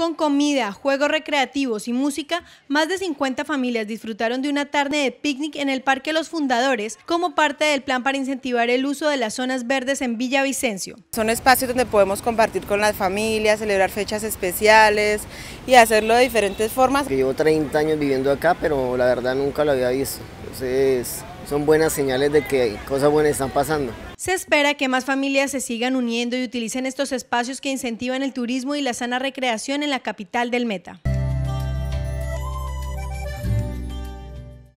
Con comida, juegos recreativos y música, más de 50 familias disfrutaron de una tarde de picnic en el Parque Los Fundadores como parte del plan para incentivar el uso de las zonas verdes en Villavicencio. Son espacios donde podemos compartir con las familias, celebrar fechas especiales y hacerlo de diferentes formas. Llevo 30 años viviendo acá, pero la verdad nunca lo había visto. Entonces son buenas señales de que cosas buenas están pasando. Se espera que más familias se sigan uniendo y utilicen estos espacios que incentivan el turismo y la sana recreación en la capital del Meta.